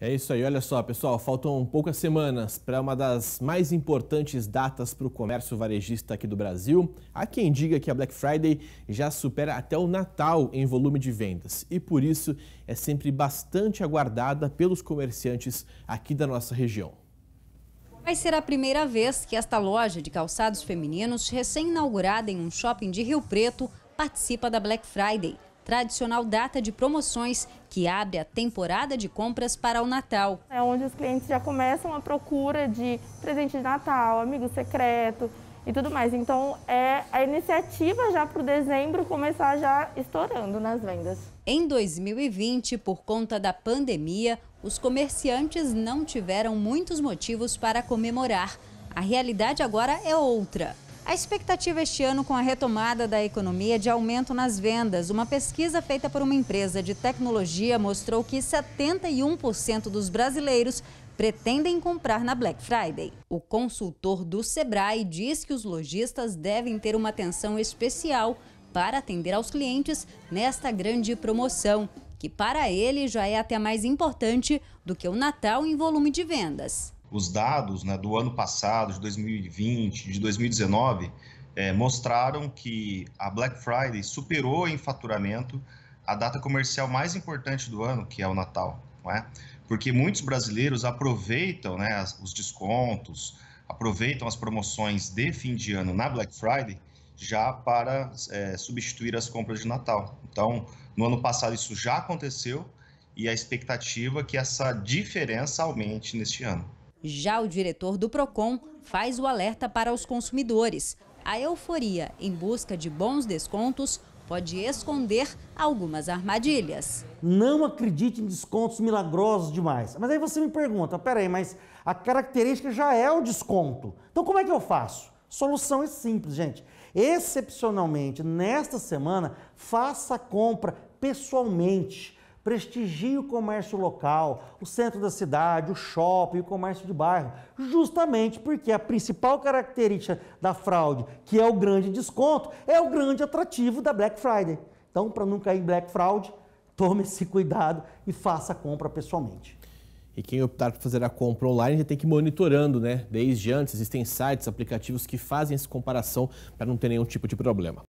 É isso aí, olha só, pessoal, faltam poucas semanas para uma das mais importantes datas para o comércio varejista aqui do Brasil. Há quem diga que a Black Friday já supera até o Natal em volume de vendas e por isso é sempre bastante aguardada pelos comerciantes aqui da nossa região. Vai ser a primeira vez que esta loja de calçados femininos, recém-inaugurada em um shopping de Rio Preto, participa da Black Friday tradicional data de promoções que abre a temporada de compras para o Natal. É onde os clientes já começam a procura de presente de Natal, amigo secreto e tudo mais. Então é a iniciativa já para o dezembro começar já estourando nas vendas. Em 2020, por conta da pandemia, os comerciantes não tiveram muitos motivos para comemorar. A realidade agora é outra. A expectativa este ano com a retomada da economia é de aumento nas vendas. Uma pesquisa feita por uma empresa de tecnologia mostrou que 71% dos brasileiros pretendem comprar na Black Friday. O consultor do Sebrae diz que os lojistas devem ter uma atenção especial para atender aos clientes nesta grande promoção, que para ele já é até mais importante do que o Natal em volume de vendas os dados né, do ano passado, de 2020, de 2019, é, mostraram que a Black Friday superou em faturamento a data comercial mais importante do ano, que é o Natal, não é? Porque muitos brasileiros aproveitam né, os descontos, aproveitam as promoções de fim de ano na Black Friday já para é, substituir as compras de Natal. Então, no ano passado isso já aconteceu e a expectativa é que essa diferença aumente neste ano. Já o diretor do PROCON faz o alerta para os consumidores. A euforia em busca de bons descontos pode esconder algumas armadilhas. Não acredite em descontos milagrosos demais. Mas aí você me pergunta, peraí, mas a característica já é o desconto. Então como é que eu faço? Solução é simples, gente. Excepcionalmente, nesta semana, faça a compra pessoalmente Prestigie o comércio local, o centro da cidade, o shopping, o comércio de bairro, justamente porque a principal característica da fraude, que é o grande desconto, é o grande atrativo da Black Friday. Então, para não cair em Black Fraud, tome esse cuidado e faça a compra pessoalmente. E quem optar por fazer a compra online já tem que ir monitorando, né? Desde antes, existem sites, aplicativos que fazem essa comparação para não ter nenhum tipo de problema.